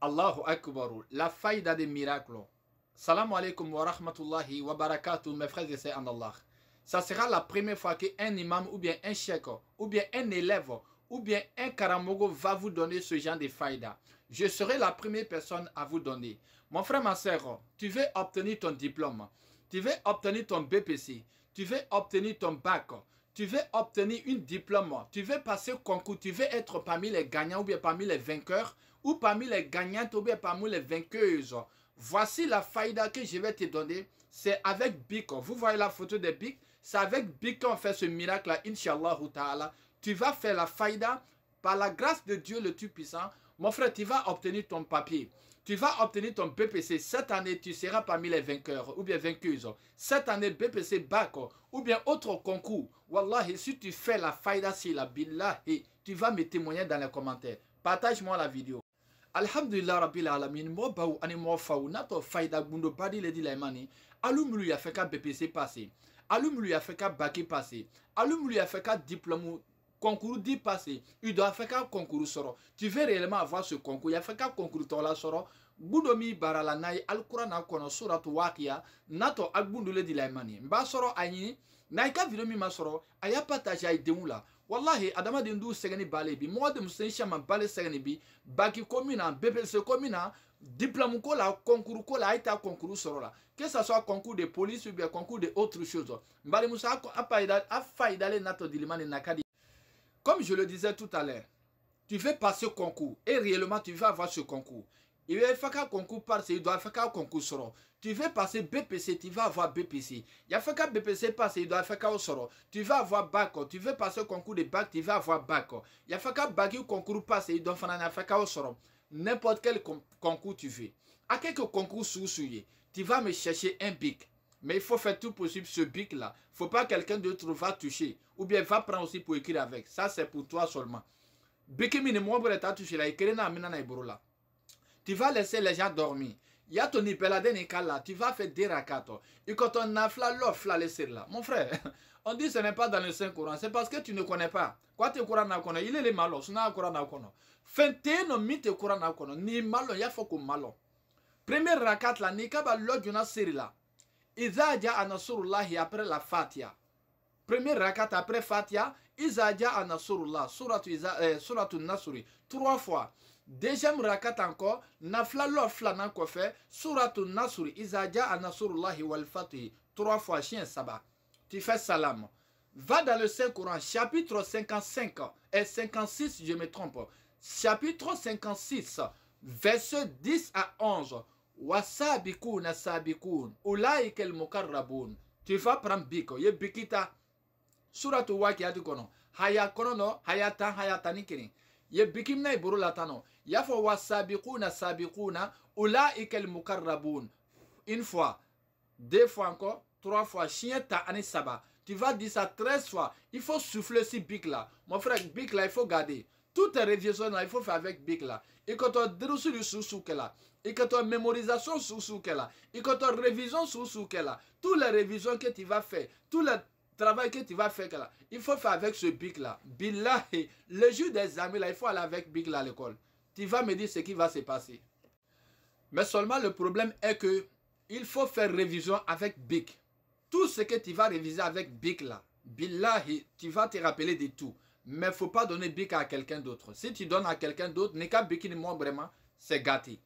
Allahu Akbar, la faïda des miracles. Salam alaikum wa rahmatullahi wa barakatuh, mes frères et sœurs en Allah. Ça sera la première fois qu'un imam ou bien un cheikh ou bien un élève ou bien un karamogo va vous donner ce genre de faïda. Je serai la première personne à vous donner. Mon frère, ma sœur, tu veux obtenir ton diplôme, tu veux obtenir ton BPC, tu veux obtenir ton bac, tu veux obtenir une diplôme, tu veux passer concours, tu veux être parmi les gagnants ou bien parmi les vainqueurs, ou parmi les gagnantes ou bien parmi les vainqueuses. Voici la faïda que je vais te donner. C'est avec Bic. Vous voyez la photo de Bic. C'est avec Bic qu'on fait ce miracle-là, Inch'Allah. Tu vas faire la faïda par la grâce de Dieu le Tout-Puissant. Mon frère, tu vas obtenir ton papier. Tu vas obtenir ton BPC. Cette année, tu seras parmi les vainqueurs ou bien vainqueuses. Cette année, BPC BAC ou bien autre concours. Wallahi, si tu fais la faïda la billahi, tu vas me témoigner dans les commentaires. Partage-moi la vidéo. alhamdulillah rabbil alamin mo baw ani mo faw nato fayda gundo badi le di laimani alumulu ya feka bpc passé alumulu ya bac. baki passé a ya feka diplôme concours di passé il do faire fɛ concours sera. tu veux réellement avoir ce concours il fait ka concours tɔ la sɔrɔ budo mi barala n'a ye alikura n'a tu suratu waqiya n'a di laimani. Mba soro nin naika b'a masoro, a ɲini n'a i ka video min ma partage a ye denw la wallahi adamaden dun sɛgɛnni b'ale bi de denmisɛn caman b'ale segani bi baki ko bebel se bpc ko diplôme ko la concours ko la a concours sɔrɔ la que ça soit concours de police ou bien concours de autre chose n balimuso a fa a faida le nato nin na ka comme je le disais tout à l'heure, tu veux passer au concours et réellement tu veux avoir ce concours. Il faut qu'un concours passe, il doit faire qu'un concours seront Tu veux passer BPC, tu vas avoir BPC. Il faut qu'un BPC passe, il doit faire qu'un soro. Tu vas avoir bac, tu veux passer au concours de bac, tu vas avoir bac. Il faut qu'un bac concours passe, il doit faire qu'un SORO. N'importe quel concours tu veux. À quelques concours sous tu vas me chercher un pic mais il faut faire tout possible ce pic là faut pas que quelqu'un d'autre va toucher. Ou bien va prendre aussi pour écrire avec. Ça, c'est pour toi seulement. Biki minimum ta touché là, écrire na mina na là. Tu vas laisser les gens dormir. Y a ton ibeladen là, tu vas faire des rakato. Et quand on a fla l'offre laisser là. Mon frère, on dit ce n'est pas dans le Saint-Coran, c'est parce que tu ne connais pas. Quoi tu Coran na kono, il est le malo, un Coran na kono. Fente no mi te Coran na kono, ni malo, ya faut qu'on malo. Premier rakat là, ni kaba l'autre a série là. Izaja Anasurullah après la Fatia. Première rakat après Fatia, Izaja Anasurullah, Suratu eh, Nasuri, trois fois. Deuxième rakat encore, Nafla Lofla fait. Suratu Nasuri, Izaja Anasurullah wal trois fois, chien saba. Tu fais salam. Va dans le Saint-Coran, chapitre 55 et 56, je me trompe. Chapitre 56, verset 10 à 11. wasabikuna sabikun ulaika almuqarrabun tu vas prendre biko oh. ye bikita suratu wakiyati kono haya kono no haya tan haya tani kini ye bikimna i buru latano y'a fɔ wasabiquna sabiquna ulaika almuqarrabun une fois deux fois encore trois fois siɲɛ ta ani saba tu vas dire ça treize fois il faut souffler si bic là mon frère bic là il faut garder toutes révision, là, il faut faire avec Bic là. Et quand on le sous sous qu'elle et quand as mémorisation sous sous et quand as révision sous sous qu'elle a, toutes les révisions que tu vas faire, tout le travail que tu vas faire là, il faut faire avec ce Bic là. Bic le jeu des amis là, il faut aller avec Bic là à l'école. Tu vas me dire ce qui va se passer. Mais seulement le problème est que il faut faire révision avec BIC. Tout ce que tu vas réviser avec BIC là, Billahi, tu vas te rappeler de tout. Mais il ne faut pas donner bic à quelqu'un d'autre. Si tu donnes à quelqu'un d'autre, nest Nika Bikini, moi, vraiment, c'est gâté.